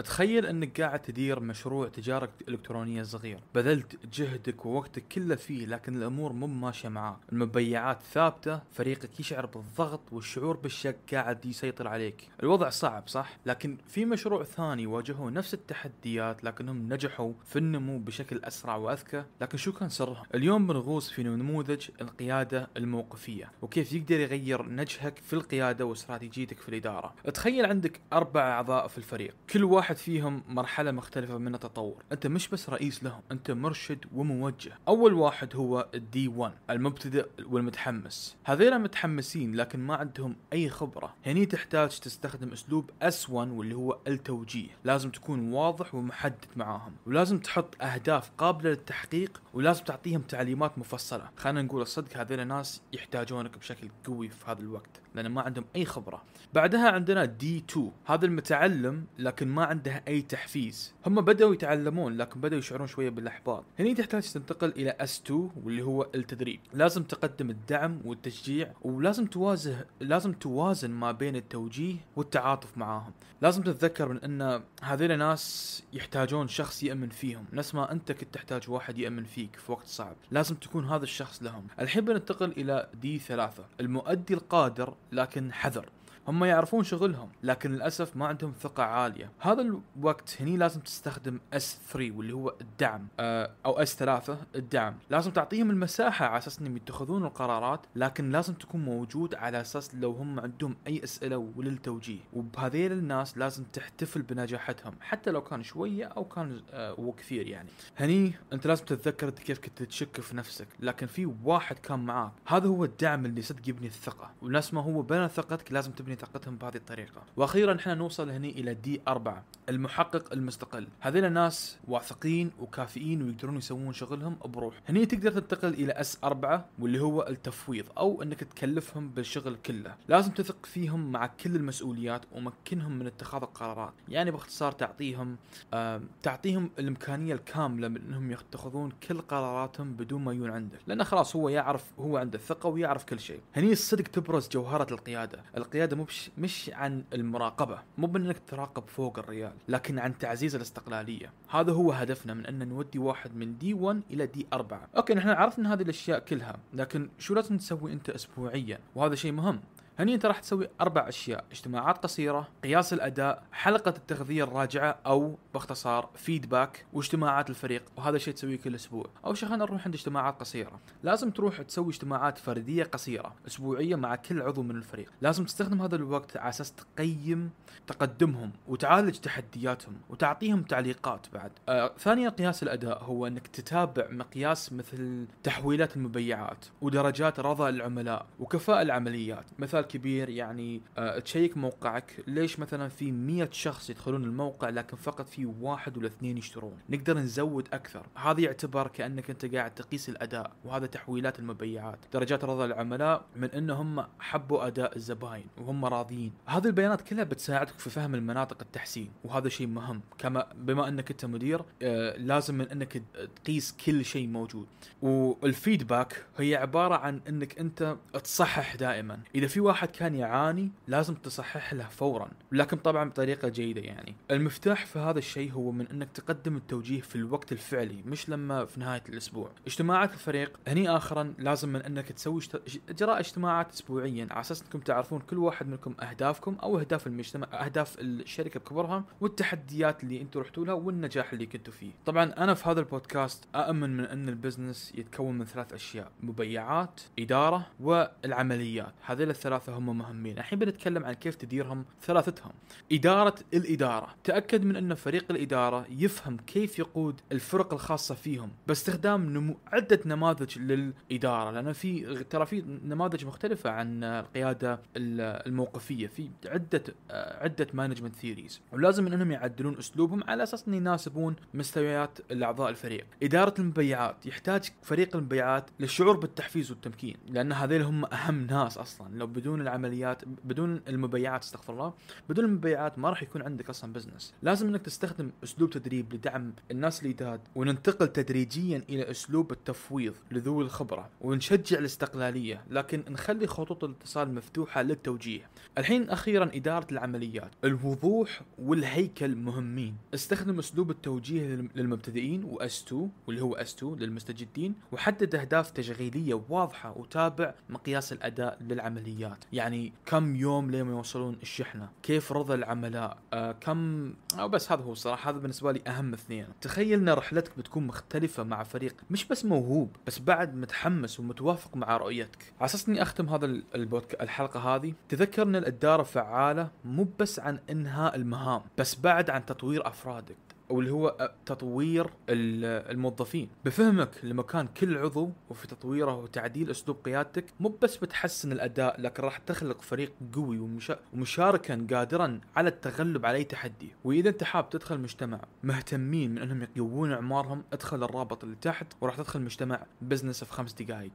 تخيل انك قاعد تدير مشروع تجارة الكترونية صغير بذلت جهدك ووقتك كله فيه لكن الامور مو ماشية معاك المبيعات ثابتة فريقك يشعر بالضغط والشعور بالشك قاعد يسيطر عليك الوضع صعب صح لكن في مشروع ثاني واجهوا نفس التحديات لكنهم نجحوا في النمو بشكل اسرع واذكى لكن شو كان سرهم اليوم بنغوص في نموذج القيادة الموقفية وكيف يقدر يغير نجحك في القيادة واستراتيجيتك في الادارة تخيل عندك اربع اعضاء في الفريق كل واحد واحد فيهم مرحلة مختلفة من التطور انت مش بس رئيس لهم انت مرشد وموجه اول واحد هو الدي 1 المبتدئ والمتحمس هذيلا متحمسين لكن ما عندهم اي خبرة هني تحتاج تستخدم اسلوب اس 1 واللي هو التوجيه لازم تكون واضح ومحدد معاهم ولازم تحط اهداف قابلة للتحقيق ولازم تعطيهم تعليمات مفصلة خلينا نقول الصدق هذيلا ناس يحتاجونك بشكل قوي في هذا الوقت لان ما عندهم اي خبره بعدها عندنا دي 2 هذا المتعلم لكن ما عنده اي تحفيز هم بداوا يتعلمون لكن بداوا يشعرون شويه بالاحباط هني تحتاج تنتقل الى اس 2 واللي هو التدريب لازم تقدم الدعم والتشجيع ولازم توازن لازم توازن ما بين التوجيه والتعاطف معاهم لازم تتذكر من ان هذول ناس يحتاجون شخص يامن فيهم نفس ما انت كنت تحتاج واحد يامن فيك في وقت صعب لازم تكون هذا الشخص لهم الحين بننتقل الى دي 3 المؤدي القادر لكن حذر هم يعرفون شغلهم لكن للاسف ما عندهم ثقه عاليه هذا الوقت هني لازم تستخدم اس 3 واللي هو الدعم آه، او اس 3 الدعم لازم تعطيهم المساحه على اساس انهم يتخذون القرارات لكن لازم تكون موجود على اساس لو هم عندهم اي اسئله وللتوجيه وبهذيل الناس لازم تحتفل بنجاحتهم حتى لو كان شويه او كان آه، وكثير يعني هني انت لازم تتذكر انت كيف كنت تشك في نفسك لكن في واحد كان معاك هذا هو الدعم اللي صدق يبني الثقه ونفس ما هو بنى ثقتك لازم تبني بثقتهم بهذه الطريقه واخيرا احنا نوصل هني الى دي أربعة المحقق المستقل هذين الناس واثقين وكافئين ويقدرون يسوون شغلهم بروح هني تقدر تنتقل الى اس أربعة واللي هو التفويض او انك تكلفهم بالشغل كله لازم تثق فيهم مع كل المسؤوليات ومكنهم من اتخاذ القرارات يعني باختصار تعطيهم آه تعطيهم الامكانيه الكامله من انهم يتخذون كل قراراتهم بدون ما يجون عندك لانه خلاص هو يعرف هو عنده الثقه ويعرف كل شيء هني الصدق تبرز جوهره القياده القياده مو مش مش عن المراقبه مو بانك تراقب فوق الريال لكن عن تعزيز الاستقلاليه هذا هو هدفنا من ان نودي واحد من دي 1 الى دي 4 اوكي نحن عرفنا هذه الاشياء كلها لكن شو لازم تسوي انت اسبوعيا وهذا شيء مهم هني انت راح تسوي اربع اشياء اجتماعات قصيره قياس الاداء حلقه التغذيه الراجعه او باختصار فيدباك واجتماعات الفريق وهذا الشيء تسويه كل اسبوع او شيء خلينا نروح عند اجتماعات قصيره لازم تروح تسوي اجتماعات فرديه قصيره اسبوعيه مع كل عضو من الفريق لازم تستخدم هذا الوقت على اساس تقيم تقدمهم وتعالج تحدياتهم وتعطيهم تعليقات بعد آه ثانيا قياس الاداء هو انك تتابع مقياس مثل تحويلات المبيعات ودرجات رضا العملاء وكفاءه العمليات مثال كبير يعني آه، تشيك موقعك ليش مثلا في 100 شخص يدخلون الموقع لكن فقط في واحد ولا اثنين يشترون نقدر نزود اكثر هذا يعتبر كانك انت قاعد تقيس الاداء وهذا تحويلات المبيعات درجات رضا العملاء من ان هم حبوا اداء الزباين وهم راضيين هذه البيانات كلها بتساعدك في فهم المناطق التحسين وهذا شيء مهم كما بما انك انت مدير آه، لازم من انك تقيس كل شيء موجود والفيدباك هي عباره عن انك انت تصحح دائما اذا في واحد كان يعاني لازم تصحح له فورا لكن طبعا بطريقه جيده يعني المفتاح في هذا الشيء هو من انك تقدم التوجيه في الوقت الفعلي مش لما في نهايه الاسبوع اجتماعات الفريق هني اخرا لازم من انك تسوي اجراء اجتماعات اسبوعيا على اساس انكم تعرفون كل واحد منكم اهدافكم او اهداف المجتمع اهداف الشركه بكبرها والتحديات اللي انتم رحتوا لها والنجاح اللي كنتوا فيه طبعا انا في هذا البودكاست اؤمن من ان البزنس يتكون من ثلاث اشياء مبيعات اداره والعمليات هذه الثلاث ثلاثة هم مهمين الحين بنتكلم عن كيف تديرهم ثلاثتهم إدارة الإدارة تأكد من أن فريق الإدارة يفهم كيف يقود الفرق الخاصة فيهم باستخدام نمو... عدة نماذج للإدارة لأن في ترى في نماذج مختلفة عن القيادة الموقفية في عدة آه، عدة مانجمنت ثيريز ولازم أنهم يعدلون أسلوبهم على أساس أن يناسبون مستويات الأعضاء الفريق إدارة المبيعات يحتاج فريق المبيعات للشعور بالتحفيز والتمكين لأن هذيل هم أهم ناس أصلا لو بدون بدون العمليات بدون المبيعات استغفر الله بدون المبيعات ما راح يكون عندك اصلا بزنس لازم انك تستخدم اسلوب تدريب لدعم الناس الجداد وننتقل تدريجيا الى اسلوب التفويض لذوي الخبره ونشجع الاستقلاليه لكن نخلي خطوط الاتصال مفتوحه للتوجيه الحين اخيرا اداره العمليات الوضوح والهيكل مهمين استخدم اسلوب التوجيه للمبتدئين واس 2 واللي هو اس 2 للمستجدين وحدد اهداف تشغيليه واضحه وتابع مقياس الاداء للعمليات يعني كم يوم لين ما يوصلون الشحنه كيف رضا العملاء آه كم أو آه، بس هذا هو الصراحه هذا بالنسبه لي اهم اثنين تخيل ان رحلتك بتكون مختلفه مع فريق مش بس موهوب بس بعد متحمس ومتوافق مع رؤيتك على اساس اني اختم هذا البودك... الحلقه هذه تذكر ان الاداره فعاله مو بس عن انهاء المهام بس بعد عن تطوير افرادك او اللي هو تطوير الموظفين بفهمك لمكان كل عضو وفي تطويره وتعديل اسلوب قيادتك مو بس بتحسن الاداء لكن راح تخلق فريق قوي ومشاركا قادرا على التغلب على اي تحدي واذا انت حاب تدخل مجتمع مهتمين من انهم يقوون اعمارهم ادخل الرابط اللي تحت وراح تدخل مجتمع بزنس في خمس دقائق